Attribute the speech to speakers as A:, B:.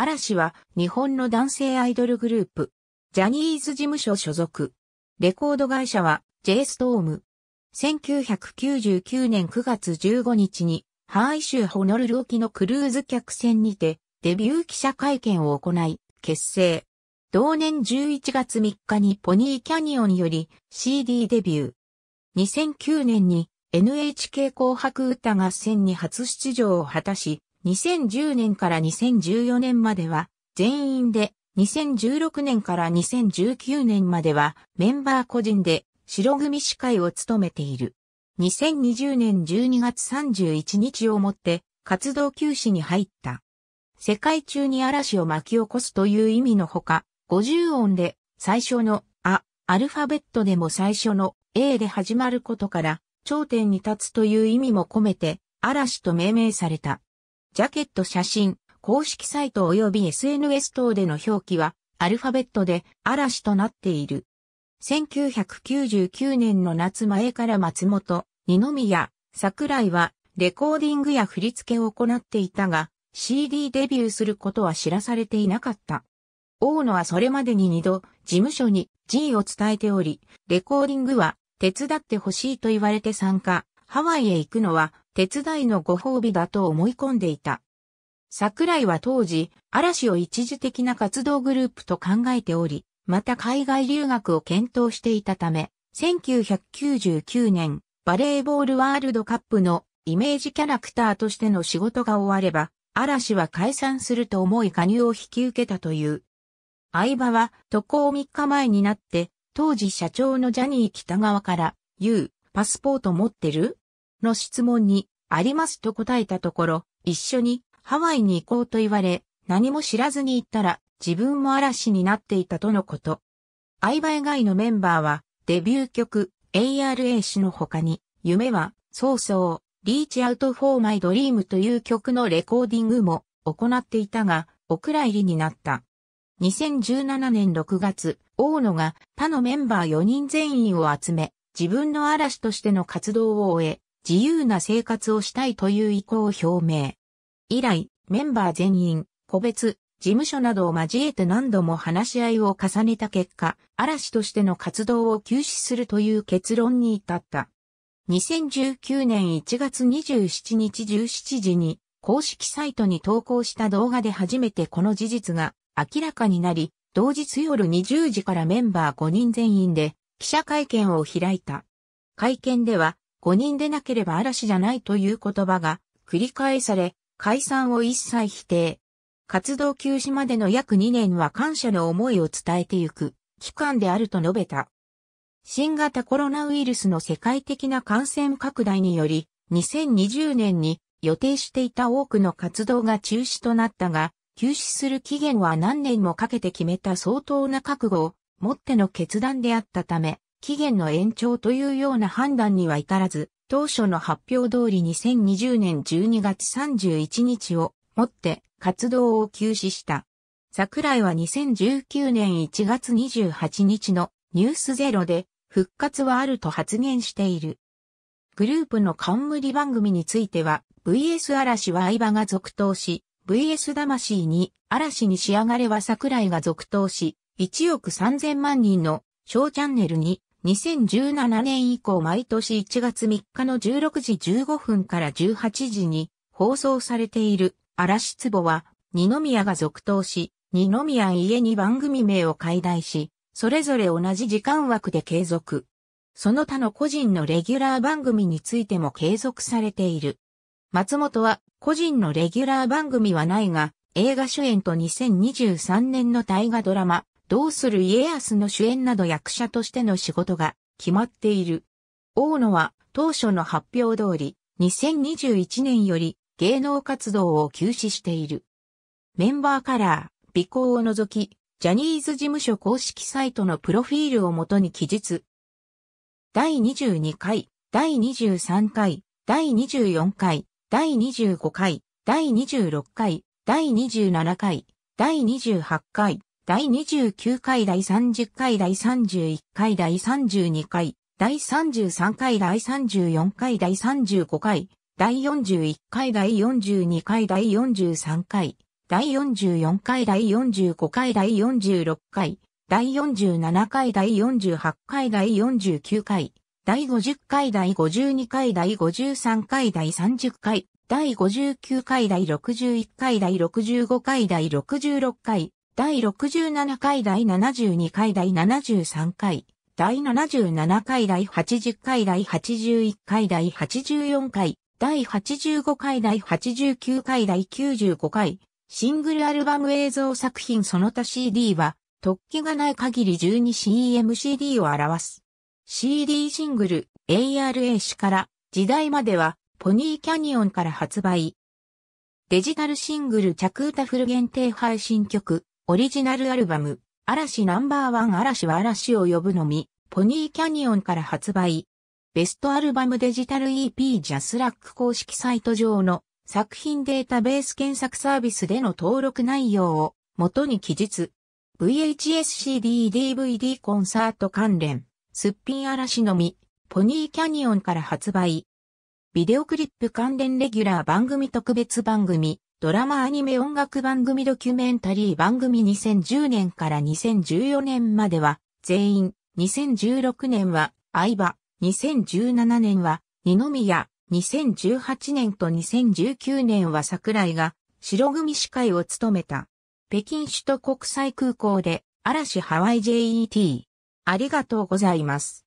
A: 嵐は日本の男性アイドルグループ。ジャニーズ事務所所属。レコード会社は J ストーム。1999年9月15日にハワイ州ホノルル沖のクルーズ客船にてデビュー記者会見を行い結成。同年11月3日にポニーキャニオンより CD デビュー。2009年に NHK 紅白歌合戦に初出場を果たし、2010年から2014年までは全員で、2016年から2019年まではメンバー個人で白組司会を務めている。2020年12月31日をもって活動休止に入った。世界中に嵐を巻き起こすという意味のほか、50音で最初のあ、アルファベットでも最初の A で始まることから頂点に立つという意味も込めて嵐と命名された。ジャケット写真、公式サイト及び SNS 等での表記は、アルファベットで嵐となっている。1999年の夏前から松本、二宮、桜井は、レコーディングや振り付けを行っていたが、CD デビューすることは知らされていなかった。大野はそれまでに二度、事務所に G を伝えており、レコーディングは手伝ってほしいと言われて参加、ハワイへ行くのは手伝いのご褒美だと思い込んでいた。桜井は当時、嵐を一時的な活動グループと考えており、また海外留学を検討していたため、1999年、バレーボールワールドカップのイメージキャラクターとしての仕事が終われば、嵐は解散すると思い加入を引き受けたという。相場は渡航3日前になって、当時社長のジャニー北川から、言う、パスポート持ってるの質問に、ありますと答えたところ、一緒にハワイに行こうと言われ、何も知らずに行ったら自分も嵐になっていたとのこと。相葉以外のメンバーは、デビュー曲 ARA 氏の他に、夢は、そうそう、リーチアウトフォーマイドリームという曲のレコーディングも行っていたが、お蔵入りになった。2017年6月、大野が他のメンバー4人全員を集め、自分の嵐としての活動を終え、自由な生活をしたいという意向を表明。以来、メンバー全員、個別、事務所などを交えて何度も話し合いを重ねた結果、嵐としての活動を休止するという結論に至った。2019年1月27日17時に公式サイトに投稿した動画で初めてこの事実が明らかになり、同日夜20時からメンバー5人全員で記者会見を開いた。会見では五人でなければ嵐じゃないという言葉が繰り返され、解散を一切否定。活動休止までの約2年は感謝の思いを伝えてゆく期間であると述べた。新型コロナウイルスの世界的な感染拡大により、2020年に予定していた多くの活動が中止となったが、休止する期限は何年もかけて決めた相当な覚悟を持っての決断であったため、期限の延長というような判断には至らず、当初の発表通り2020年12月31日をもって活動を休止した。桜井は2019年1月28日のニュースゼロで復活はあると発言している。グループの冠番組については VS 嵐は相葉が続投し、VS 魂に嵐に仕上がれは桜井が続投し、1億3000万人の小チャンネルに2017年以降毎年1月3日の16時15分から18時に放送されている嵐壺は二宮が続投し、二宮家に番組名を解題し、それぞれ同じ時間枠で継続。その他の個人のレギュラー番組についても継続されている。松本は個人のレギュラー番組はないが、映画主演と2023年の大河ドラマ、どうする家康の主演など役者としての仕事が決まっている。大野は当初の発表通り、2021年より芸能活動を休止している。メンバーカラー、美行を除き、ジャニーズ事務所公式サイトのプロフィールをもとに記述。第22回、第23回、第24回、第25回、第26回、第27回、第28回、第29回第30回第31回第32回、第33回第34回第35回、第41回第42回第43回、第44回第45回第46回、第47回第48回第49回、第50回第52回第53回第30回、第59回第61回第65回第66回、第67回第72回第73回、第77回第80回第81回第84回、第85回第89回第95回、シングルアルバム映像作品その他 CD は、突起がない限り 12CMCD を表す。CD シングル ARA 誌から時代まではポニーキャニオンから発売。デジタルシングル着歌フル限定配信曲オリジナルアルバム、嵐ナンバーワン嵐は嵐を呼ぶのみ、ポニーキャニオンから発売。ベストアルバムデジタル EP ジャスラック公式サイト上の作品データベース検索サービスでの登録内容を元に記述。VHSCDDVD コンサート関連、すっぴん嵐のみ、ポニーキャニオンから発売。ビデオクリップ関連レギュラー番組特別番組、ドラマアニメ音楽番組ドキュメンタリー番組2010年から2014年までは全員、2016年は相葉、2017年は二宮、2018年と2019年は桜井が白組司会を務めた。北京首都国際空港で嵐ハワイ JET。ありがとうございます。